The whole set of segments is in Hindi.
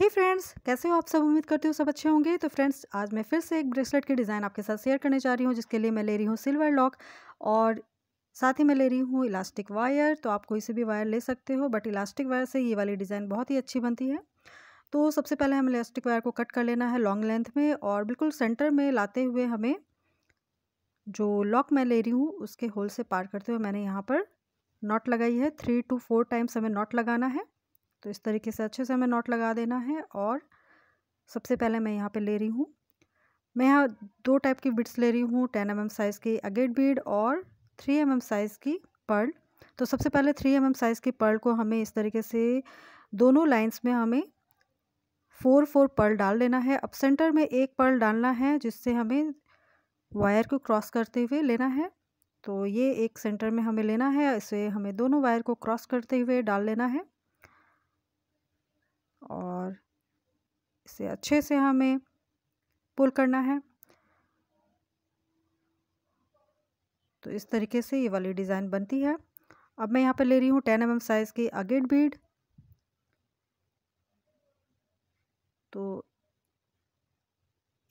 हे hey फ्रेंड्स कैसे हो आप सब उम्मीद करते हो सब अच्छे होंगे तो फ्रेंड्स आज मैं फिर से एक ब्रेसलेट के डिज़ाइन आपके साथ शेयर करने जा रही हूँ जिसके लिए मैं ले रही हूँ सिल्वर लॉक और साथ ही मैं ले रही हूँ इलास्टिक वायर तो आप कोई से भी वायर ले सकते हो बट इलास्टिक वायर से ये वाली डिज़ाइन बहुत ही अच्छी बनती है तो सबसे पहले हमें इलास्टिक वायर को कट कर लेना है लॉन्ग लेंथ में और बिल्कुल सेंटर में लाते हुए हमें जो लॉक मैं ले रही हूँ उसके होल से पार करते हुए मैंने यहाँ पर नॉट लगाई है थ्री टू फोर टाइम्स हमें नॉट लगाना है तो इस तरीके से अच्छे से हमें नॉट लगा देना है और सबसे पहले मैं यहाँ पे ले रही हूँ मैं यहाँ दो टाइप की बिट्स ले रही हूँ टेन एम साइज़ की अगेट बीड और थ्री एम साइज़ की पर्ल तो सबसे पहले थ्री एम साइज़ की पर्ल को हमें इस तरीके से दोनों लाइन्स में हमें फोर फोर पर्ल डाल लेना है अब सेंटर में एक पर्ल डालना है जिससे हमें वायर को क्रॉस करते हुए लेना है तो ये एक सेंटर में हमें लेना है इसे हमें दोनों वायर को क्रॉस करते हुए डाल लेना है और इसे अच्छे से हमें पुल करना है तो इस तरीके से ये वाली डिज़ाइन बनती है अब मैं यहाँ पर ले रही हूँ टेन एम एम साइज़ की अगेट बीड तो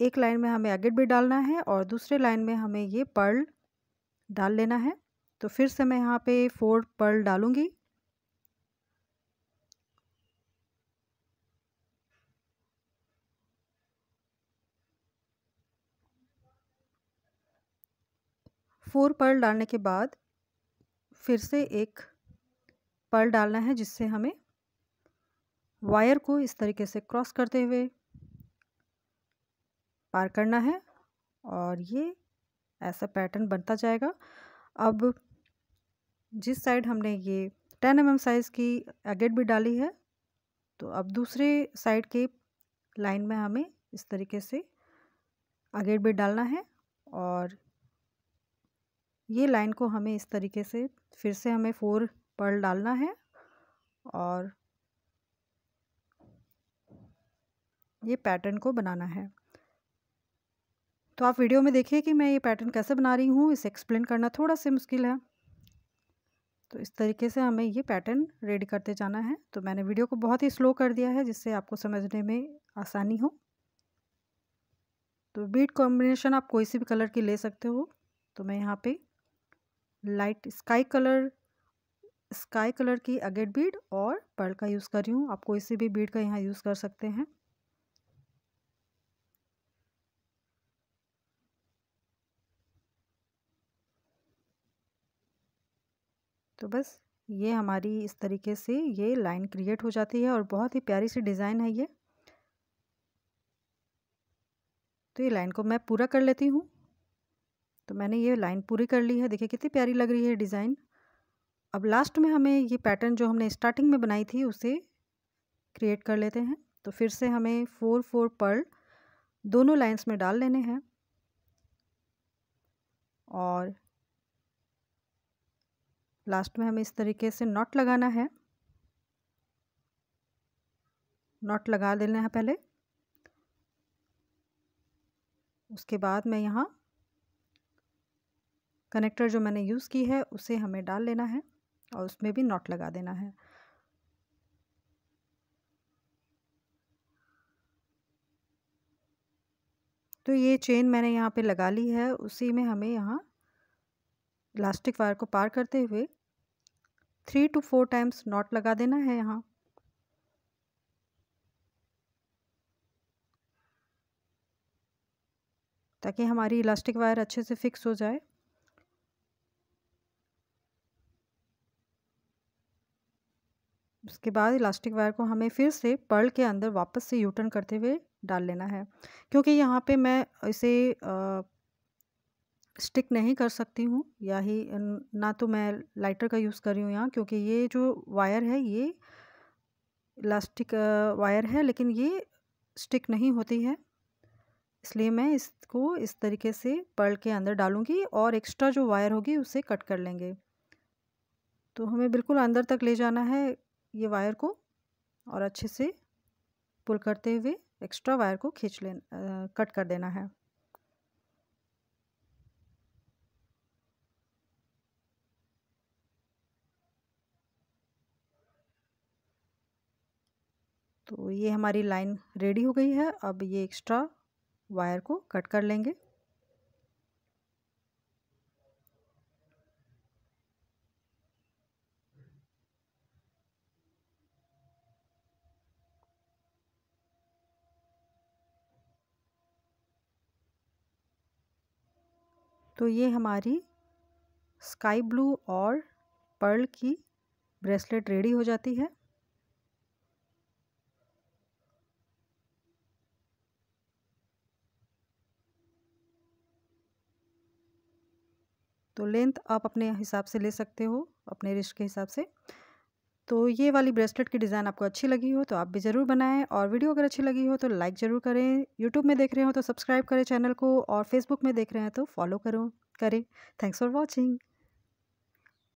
एक लाइन में हमें अगेट बीड डालना है और दूसरे लाइन में हमें ये पर्ल डाल लेना है तो फिर से मैं यहाँ पे फोर पर्ल डालूँगी फोर पर्ल डालने के बाद फिर से एक पर्ल डालना है जिससे हमें वायर को इस तरीके से क्रॉस करते हुए पार करना है और ये ऐसा पैटर्न बनता जाएगा अब जिस साइड हमने ये टेन एम साइज़ की एगेट भी डाली है तो अब दूसरे साइड के लाइन में हमें इस तरीके से अगेट भी डालना है और ये लाइन को हमें इस तरीके से फिर से हमें फोर पर्ल डालना है और ये पैटर्न को बनाना है तो आप वीडियो में देखिए कि मैं ये पैटर्न कैसे बना रही हूँ इसे एक्सप्लेन करना थोड़ा सा मुश्किल है तो इस तरीके से हमें ये पैटर्न रेडी करते जाना है तो मैंने वीडियो को बहुत ही स्लो कर दिया है जिससे आपको समझने में आसानी हो तो बीट कॉम्बिनेशन आप कोई से भी कलर की ले सकते हो तो मैं यहाँ पे light sky colour sky colour की अगेट बीड और पर्ल का यूज़ कर रही हूँ आप कोई से भी बीड का यहाँ यूज़ कर सकते हैं तो बस ये हमारी इस तरीके से ये लाइन क्रिएट हो जाती है और बहुत ही प्यारी सी डिज़ाइन है ये तो ये लाइन को मैं पूरा कर लेती हूँ तो मैंने ये लाइन पूरी कर ली है देखिए कितनी प्यारी लग रही है डिज़ाइन अब लास्ट में हमें ये पैटर्न जो हमने स्टार्टिंग में बनाई थी उसे क्रिएट कर लेते हैं तो फिर से हमें फोर फोर पर्ल दोनों लाइंस में डाल लेने हैं और लास्ट में हमें इस तरीके से नॉट लगाना है नॉट लगा देना है पहले उसके बाद मैं यहाँ कनेक्टर जो मैंने यूज़ की है उसे हमें डाल लेना है और उसमें भी नॉट लगा देना है तो ये चेन मैंने यहाँ पे लगा ली है उसी में हमें यहाँ इलास्टिक वायर को पार करते हुए three two four times knot लगा देना है यहाँ ताकि हमारी इलास्टिक वायर अच्छे से फिक्स हो जाए उसके बाद इलास्टिक वायर को हमें फिर से पर्ल के अंदर वापस से यूटर्न करते हुए डाल लेना है क्योंकि यहाँ पे मैं इसे स्टिक नहीं कर सकती हूँ या ही ना तो मैं लाइटर का यूज़ कर रही हूँ यहाँ क्योंकि ये जो वायर है ये इलास्टिक वायर है लेकिन ये स्टिक नहीं होती है इसलिए मैं इसको इस तरीके से पर्ल के अंदर डालूँगी और एक्स्ट्रा जो वायर होगी उसे कट कर लेंगे तो हमें बिल्कुल अंदर तक ले जाना है ये वायर को और अच्छे से पुल करते हुए एक्स्ट्रा वायर को खींच ले कट कर देना है तो ये हमारी लाइन रेडी हो गई है अब ये एक्स्ट्रा वायर को कट कर लेंगे तो ये हमारी स्काई ब्लू और पर्ल की ब्रेसलेट रेडी हो जाती है तो लेंथ आप अपने हिसाब से ले सकते हो अपने रिश्त के हिसाब से तो ये वाली ब्रेसलेट की डिज़ाइन आपको अच्छी लगी हो तो आप भी ज़रूर बनाएं और वीडियो अगर अच्छी लगी हो तो लाइक ज़रूर करें यूट्यूब में देख रहे हो तो सब्सक्राइब करें चैनल को और फेसबुक में देख रहे हैं तो फॉलो करो करें थैंक्स फॉर वॉचिंग